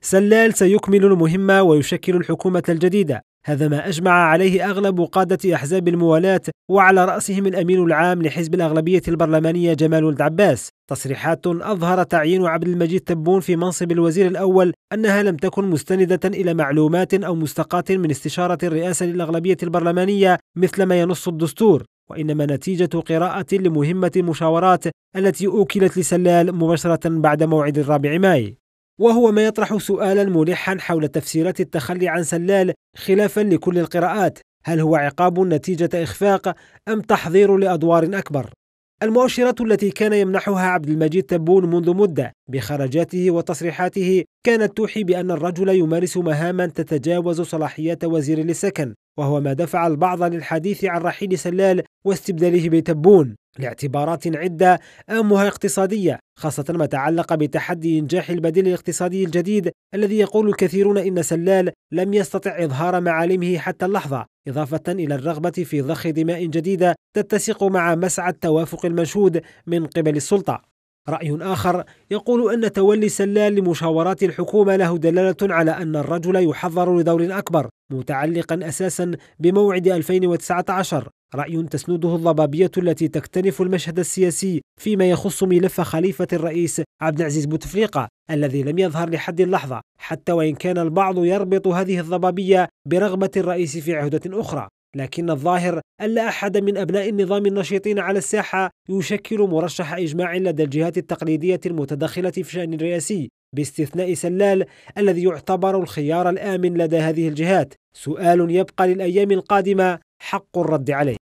سلال سيكمل المهمة ويشكل الحكومة الجديدة هذا ما أجمع عليه أغلب قادة أحزاب الموالاة وعلى رأسهم الأمين العام لحزب الأغلبية البرلمانية جمال ولد عباس تصريحات أظهر تعيين عبد المجيد تبون في منصب الوزير الأول أنها لم تكن مستندة إلى معلومات أو مستقاة من استشارة الرئاسة للأغلبية البرلمانية مثل ما ينص الدستور وإنما نتيجة قراءة لمهمة المشاورات التي أوكلت لسلال مباشرة بعد موعد الرابع ماي وهو ما يطرح سؤالا ملحا حول تفسيرات التخلي عن سلال خلافا لكل القراءات هل هو عقاب نتيجة إخفاق أم تحضير لأدوار أكبر؟ المؤشرات التي كان يمنحها عبد المجيد تبون منذ مدة بخرجاته وتصريحاته كانت توحي بأن الرجل يمارس مهاما تتجاوز صلاحيات وزير للسكن وهو ما دفع البعض للحديث عن رحيل سلال واستبداله بتبون لاعتبارات عدة أهمها اقتصادية خاصة ما تعلق بتحدي إنجاح البديل الاقتصادي الجديد الذي يقول الكثيرون إن سلال لم يستطع إظهار معالمه حتى اللحظة إضافة إلى الرغبة في ضخ دماء جديدة تتسق مع مسعى التوافق المنشود من قبل السلطة راي اخر يقول ان تولي سلال لمشاورات الحكومه له دلاله على ان الرجل يحضر لدور اكبر متعلقا اساسا بموعد 2019 راي تسنده الضبابيه التي تكتنف المشهد السياسي فيما يخص ملف خليفه الرئيس عبد العزيز بوتفليقه الذي لم يظهر لحد اللحظه حتى وان كان البعض يربط هذه الضبابيه برغبه الرئيس في عهده اخرى لكن الظاهر أن لا أحد من أبناء النظام النشيطين على الساحة يشكل مرشح إجماع لدى الجهات التقليدية المتدخلة في شأن الرئاسي باستثناء سلال الذي يعتبر الخيار الآمن لدى هذه الجهات سؤال يبقى للأيام القادمة حق الرد عليه